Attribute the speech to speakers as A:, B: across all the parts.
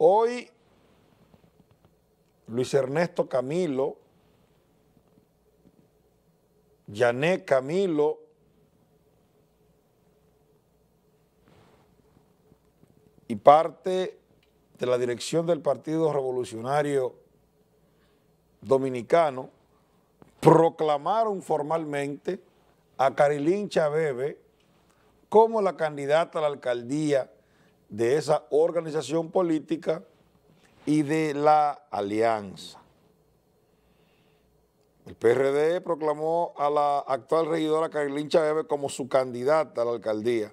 A: Hoy, Luis Ernesto Camilo, Yané Camilo, y parte de la dirección del Partido Revolucionario Dominicano proclamaron formalmente a Carilín Chabebe como la candidata a la alcaldía de esa organización política y de la alianza. El PRD proclamó a la actual regidora Carolín Chávez como su candidata a la alcaldía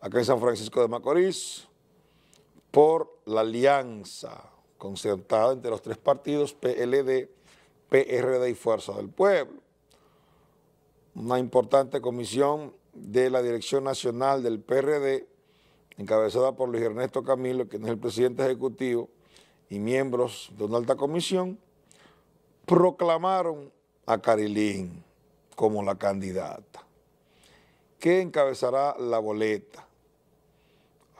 A: acá en San Francisco de Macorís por la alianza concertada entre los tres partidos PLD, PRD y Fuerza del Pueblo. Una importante comisión de la Dirección Nacional del PRD encabezada por Luis Ernesto Camilo, quien es el presidente ejecutivo, y miembros de una alta comisión, proclamaron a Carilín como la candidata, que encabezará la boleta,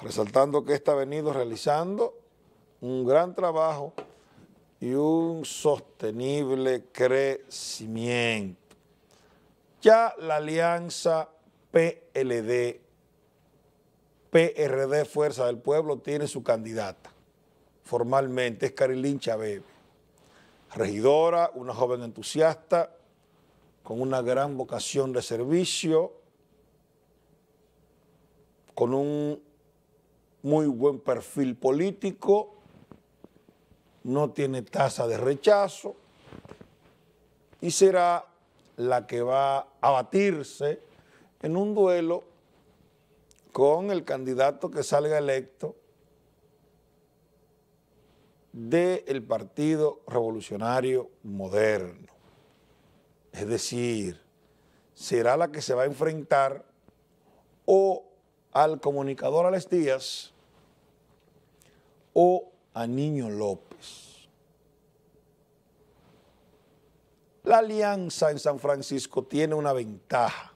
A: resaltando que está venido realizando un gran trabajo y un sostenible crecimiento. Ya la alianza PLD PRD Fuerza del Pueblo tiene su candidata formalmente, es Carilín Chabebe, regidora, una joven entusiasta, con una gran vocación de servicio, con un muy buen perfil político, no tiene tasa de rechazo y será la que va a batirse en un duelo con el candidato que salga electo del Partido Revolucionario Moderno. Es decir, será la que se va a enfrentar o al comunicador Alex Díaz o a Niño López. La alianza en San Francisco tiene una ventaja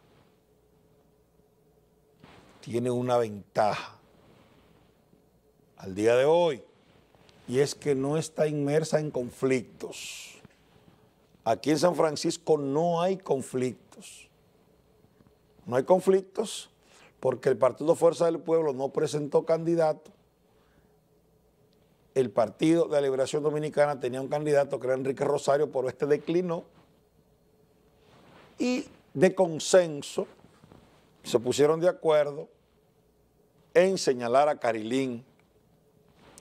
A: tiene una ventaja al día de hoy y es que no está inmersa en conflictos. Aquí en San Francisco no hay conflictos. No hay conflictos porque el Partido Fuerza del Pueblo no presentó candidato. El Partido de la Liberación Dominicana tenía un candidato que era Enrique Rosario, pero este declinó. Y de consenso, se pusieron de acuerdo en señalar a Carilín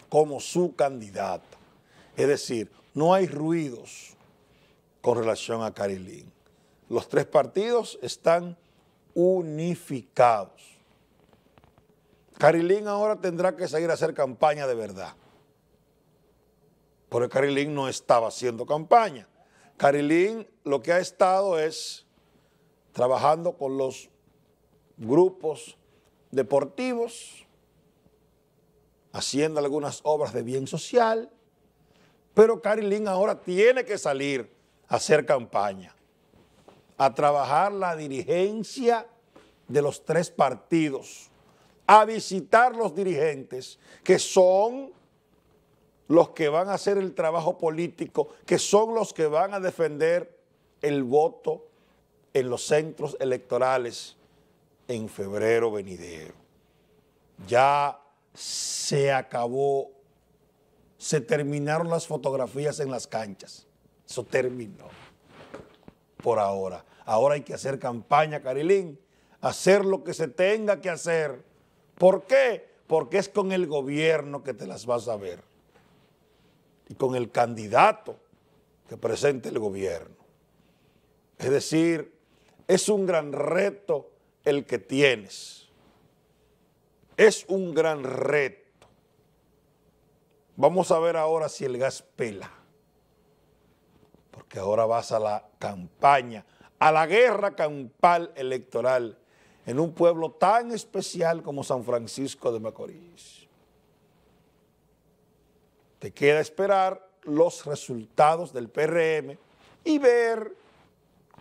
A: como su candidata. Es decir, no hay ruidos con relación a Carilín. Los tres partidos están unificados. Carilín ahora tendrá que salir a hacer campaña de verdad. Porque Carilín no estaba haciendo campaña. Carilín lo que ha estado es trabajando con los grupos deportivos, haciendo algunas obras de bien social, pero Carilín ahora tiene que salir a hacer campaña, a trabajar la dirigencia de los tres partidos, a visitar los dirigentes, que son los que van a hacer el trabajo político, que son los que van a defender el voto en los centros electorales en febrero venidero. Ya se acabó, se terminaron las fotografías en las canchas. Eso terminó por ahora. Ahora hay que hacer campaña, Carilín, hacer lo que se tenga que hacer. ¿Por qué? Porque es con el gobierno que te las vas a ver y con el candidato que presente el gobierno. Es decir, es un gran reto el que tienes. Es un gran reto. Vamos a ver ahora si el gas pela. Porque ahora vas a la campaña, a la guerra campal electoral en un pueblo tan especial como San Francisco de Macorís. Te queda esperar los resultados del PRM y ver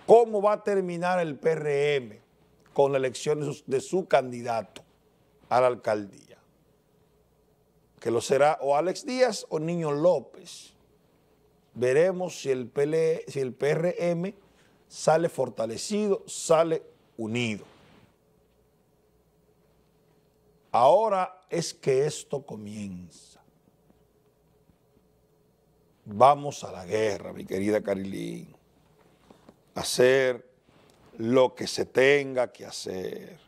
A: cómo va a terminar el PRM con la elección de su, candidato a la alcaldía, que lo será o Alex Díaz o Niño López. Veremos si el, PL, si el PRM sale fortalecido, sale unido. Ahora es que esto comienza. Vamos a la guerra, mi querida Carilín. A lo que se tenga que hacer,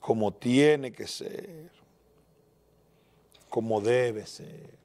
A: como tiene que ser, como debe ser.